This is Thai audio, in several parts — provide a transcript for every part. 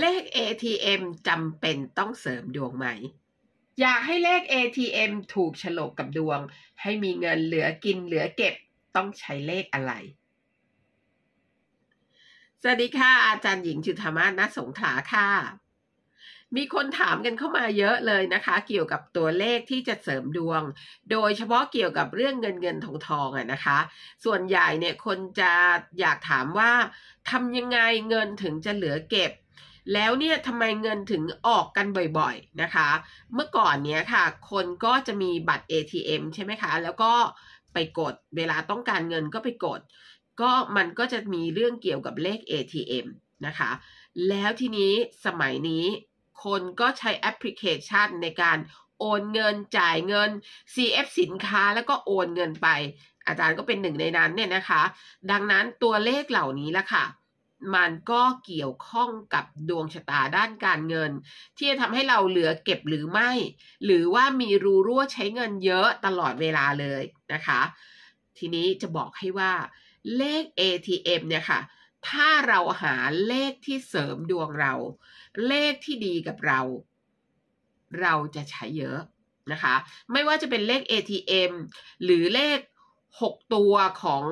เลข ATM จำเป็นต้องเสริมดวงไหม อยากให้เลข ATM ถูกฉลกกับดวง ให้มีเงินเหลือกินเหลือเก็บต้องใช้เลขอะไร สวัสดีค่ะ อาจารย์หญิงจุธามาณสงขลาค่ะ มีคนถามกันเข้ามาเยอะเลยนะคะ เกี่ยวกับตัวเลขที่จะเสริมดวง โดยเฉพาะเกี่ยวกับเรื่องเงินเงินทองทองอะนะคะ ส่วนใหญ่เนี่ยคนจะอยากถามว่าทำยังไงเงินถึงจะเหลือเก็บแล้วเนี่ยทำไมเงินถึงออกกันบ่อยๆ นะคะ เมื่อก่อนเนี้ยค่ะ คนก็จะมีบัตร ATM ใช่ไหมคะ แล้วก็ไปกดเวลาต้องการเงินก็ไปกด ก็มันก็จะมีเรื่องเกี่ยวกับเลข ATM นะคะ แล้วทีนี้สมัยนี้คนก็ใช้แอปพลิเคชันในการโอนเงินจ่ายเงิน CF สินค้าแล้วก็โอนเงินไป อาจารย์ก็เป็นหนึ่งในนั้นเนี่ยนะคะ ดังนั้นตัวเลขเหล่านี้ละค่ะมันก็เกี่ยวข้องกับดวงชะตาด้านการเงิน ที่จะทำให้เราเหลือเก็บหรือไม่ หรือว่ามีรูรั่วใช้เงินเยอะตลอดเวลาเลยนะคะ ทีนี้จะบอกให้ว่าเลข ATM เนี่ยค่ะถ้าเราหาเลขที่เสริมดวงเรา เลขที่ดีกับเรา เราจะใช้เยอะนะคะ ไม่ว่าจะเป็นเลข ATM หรือเลข6ตัวของ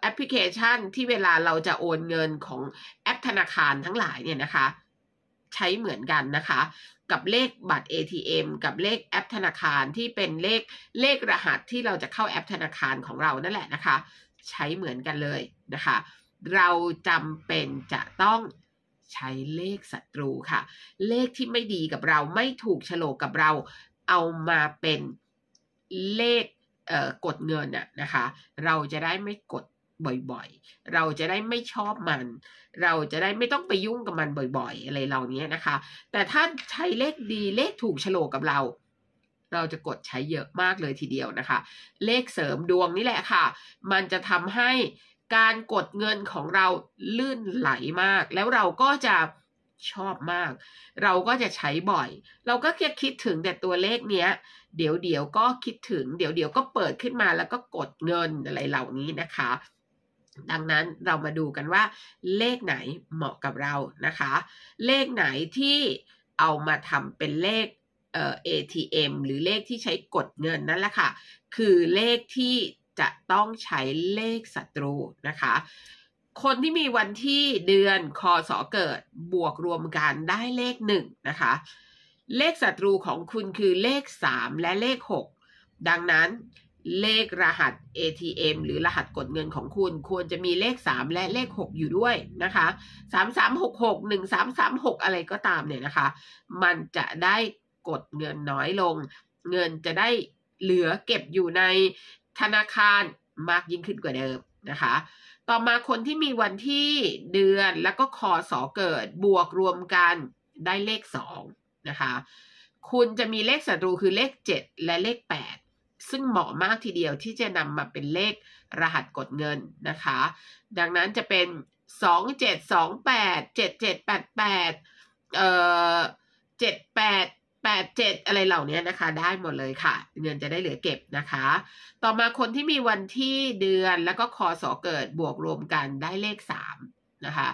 แอปพลิเคชันที่เวลาเราจะโอนเงินของแอปธนาคารทั้งหลายเนี่ยนะคะ ใช้เหมือนกันนะคะ กับเลขบัตร ATM กับเลขแอปธนาคารที่เป็นเลขเลขรหัสที่เราจะเข้าแอปธนาคารของเรานั่นแหละนะคะใช้เหมือนกันเลยนะคะเราจำเป็นจะต้องใช้เลขศัตรูค่ะ เลขที่ไม่ดีกับเราไม่ถูกฉลกกับเราเอามาเป็นเลขกดเงินน่ะนะคะ เราจะได้ไม่กดบ่อยๆ เราจะได้ไม่ชอบมัน เราจะได้ไม่ต้องไปยุ่งกับมันบ่อยๆ อะไรเหล่านี้นะคะ แต่ถ้าใช้เลขดีเลขถูกโฉลกกับเราเราจะกดใช้เยอะมากเลยทีเดียวนะคะ เลขเสริมดวงนี่แหละค่ะ มันจะทำให้การกดเงินของเราลื่นไหลมาก แล้วเราก็จะชอบมาก เราก็จะใช้บ่อย เราก็แค่คิดถึงแต่ตัวเลขเนี้ย เดี๋ยวเดี๋ยวก็คิดถึง เดี๋ยวเดี๋ยวก็เปิดขึ้นมาแล้วก็กดเงินอะไรเหล่านี้นะคะ ดังนั้นเรามาดูกันว่า เลขไหนเหมาะกับเรานะคะ เลขไหนที่เอามาทำเป็นเลขเอ่อ ATM หรือเลขที่ใช้กดเงินนั่นแหละค่ะ คือเลขที่จะต้องใช้เลขศัตรูนะคะคนที่มีวันที่เดือนคอสอเกิดบวกรวมกันได้เลขหนึ่งนะคะ เลขศัตรูของคุณคือเลขสามและเลขหกดังนั้นเลขรหัส ATM หรือรหัสกดเงินของคุณควรจะมีเลข 3 และเลข 6 อยู่ด้วยนะคะ3366 1336อะไรก็ตามเนี่ยนะคะ มันจะได้กดเงินน้อยลง เงินจะได้เหลือเก็บอยู่ในธนาคารมากยิ่งขึ้นกว่าเดิมนะคะต่อมาคนที่มีวันที่เดือนแล้วก็คอสอเกิดบวกรวมกันได้เลขสองนะคะคุณจะมีเลขศัตรูคือเลข 7 และเลข 8 ซึ่งเหมาะมากทีเดียวที่จะนำมาเป็นเลขรหัสกดเงินนะคะดังนั้นจะเป็น 2728 7788เอ่อ78แปดเจ็ดอะไรเหล่านี้นะคะ ได้หมดเลยค่ะเงินจะได้เหลือเก็บนะคะ ต่อมาคนที่มีวันที่เดือนแล้วก็คอสอเกิดบวกรวมกันได้เลขสามนะคะ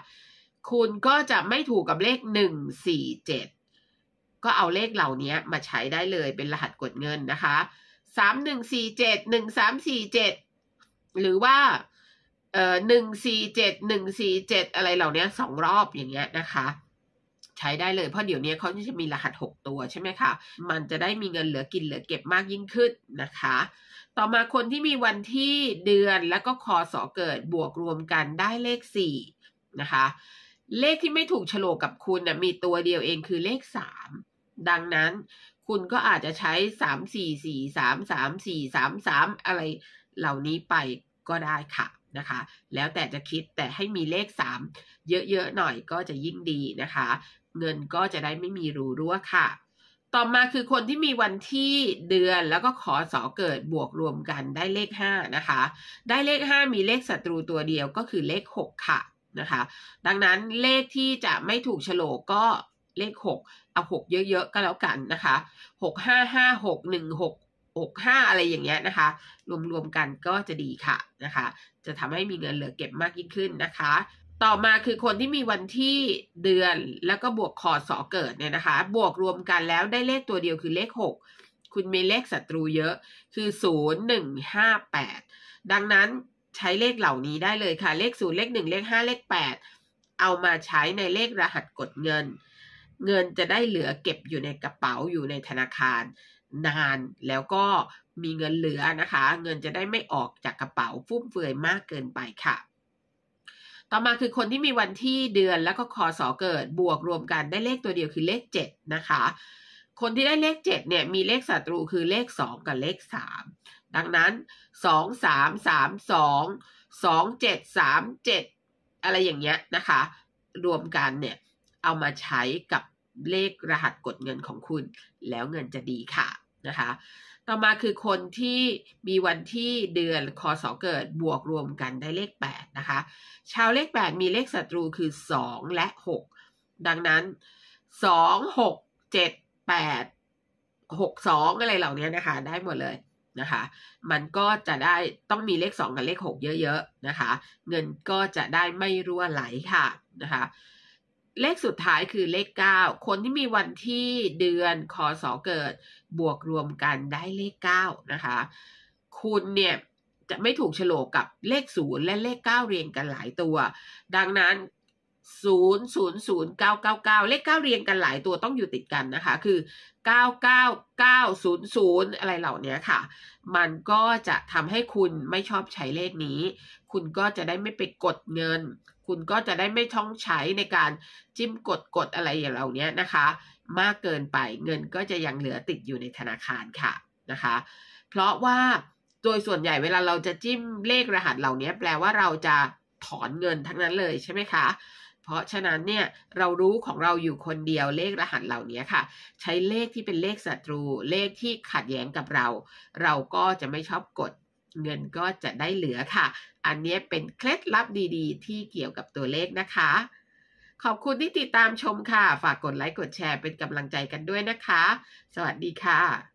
คุณก็จะไม่ถูกกับเลขหนึ่่งสีเจ็ดก็เอาเลขเหล่านี้มาใช้ได้เลยเป็นรหัสกดเงินนะคะสามหนึ่งสี่เจ็ดหนึ่่งสสามีเจ็ดหรือว่าเอ่อหหนนึึ่่่งงสสีเจ็ดี่เจ็ดอะไรเหล่านี้สองรอบอย่างเงี้ยนะคะช้ได้เลยเพราะเดี๋ยวนี้เขาจะมีรหัส 6 ตัวใช่ไหมคะมันจะได้มีเงินเหลือกินเหลือเก็บมากยิ่งขึ้นนะคะ ต่อมาคนที่มีวันที่เดือนแล้วก็คอสอเกิดบวกรวมกันได้เลข4นะคะเลขที่ไม่ถูกฉลกกับคุณนะมีตัวเดียวเองคือเลข 3 ดังนั้นคุณก็อาจจะใช้ 3 4 4 3 3 4 3 3อะไรเหล่านี้ไปก็ได้ค่ะนะคะ แล้วแต่จะคิดแต่ให้มีเลข3เยอะๆหน่อยก็จะยิ่งดีนะคะเงินก็จะได้ไม่มีรูรั่วค่ะ ต่อมาคือคนที่มีวันที่เดือนแล้วก็ขอสอเกิดบวกรวมกันได้เลข5นะคะ ได้เลข 5 มีเลขศัตรูตัวเดียวก็คือเลข 6 ค่ะนะคะ ดังนั้นเลขที่จะไม่ถูกโฉลกก็เลข 6 เอา6เยอะๆก็แล้วกันนะคะ6 5 5 6 1 6 6 5อะไรอย่างเงี้ยนะคะ รวมๆกันก็จะดีค่ะนะคะ จะทำให้มีเงินเหลือเก็บมากยิ่งขึ้นนะคะต่อมาคือคนที่มีวันที่เดือนแล้วก็บวกคอสอเกิดเนี่ยนะคะ บวกรวมกันแล้วได้เลขตัวเดียวคือเลข6คุณมีเลขศัตรูเยอะคือ0 1 5 8ดังนั้นใช้เลขเหล่านี้ได้เลยค่ะเลข0เลข1เลข5เลข8เอามาใช้ในเลขรหัสกดเงิน เงินจะได้เหลือเก็บอยู่ในกระเป๋าอยู่ในธนาคารนานแล้วก็มีเงินเหลือนะคะ เงินจะได้ไม่ออกจากกระเป๋าฟุ่มเฟือยมากเกินไปค่ะต่อมาคือคนที่มีวันที่เดือนแล้วก็คอสอเกิดบวกรวมกันได้เลขตัวเดียวคือเลขเจ็ดนะคะคนที่ได้เลขเจ็ดเนี่ยมีเลขศัตรูคือเลขสองกับเลขสามดังนั้นสองสามสามสองสองเจ็ดสามเจ็ดอะไรอย่างเงี้ยนะคะ รวมกันเนี่ยเอามาใช้กับเลขรหัสกดเงินของคุณแล้วเงินจะดีค่ะนะคะต่อมาคือคนที่มีวันที่เดือนคศเกิดบวกรวมกันได้เลข8นะคะ ชาวเลข 8 มีเลขศัตรูคือ 2 และ 6 ดังนั้น 2 6 7 8 6 2อะไรเหล่านี้นะคะได้หมดเลยนะคะมันก็จะได้ต้องมีเลข 2 กับเลข 6 เยอะๆนะคะ เงินก็จะได้ไม่รั่วไหลค่ะนะคะเลขสุดท้ายคือเลข 9 คนที่มีวันที่เดือนคอสอเกิดบวกรวมกันได้เลข 9 นะคะ คุณเนี่ยจะไม่ถูกโฉลกกับเลข 0 และเลข 9 เรียงกันหลายตัว ดังนั้น 0 0 0 9 9 9 เลข 9 เรียงกันหลายตัวต้องอยู่ติดกันนะคะ คือ 9 9 9 0 0 อะไรเหล่านี้ค่ะ มันก็จะทำให้คุณไม่ชอบใช้เลขนี้ คุณก็จะได้ไม่ไปกดเงินคุณก็จะได้ไม่ท้องใช้ในการจิ้มกดกดอะไรอย่างเหล่านี้นะคะ มากเกินไปเงินก็จะยังเหลือติดอยู่ในธนาคารค่ะนะคะ เพราะว่าโดยส่วนใหญ่เวลาเราจะจิ้มเลขรหัสเหล่านี้แปลว่าเราจะถอนเงินทั้งนั้นเลยใช่ไหมคะเพราะฉะนั้นเนี่ยเรารู้ของเราอยู่คนเดียวเลขรหัสเหล่านี้ค่ะ ใช้เลขที่เป็นเลขศัตรู เลขที่ขัดแย้งกับเรา เราก็จะไม่ชอบกดเงินก็จะได้เหลือค่ะ อันนี้เป็นเคล็ดลับดีๆ ที่เกี่ยวกับตัวเลขนะคะ ขอบคุณที่ติดตามชมค่ะ ฝากกดไลค์กดแชร์เป็นกำลังใจกันด้วยนะคะ สวัสดีค่ะ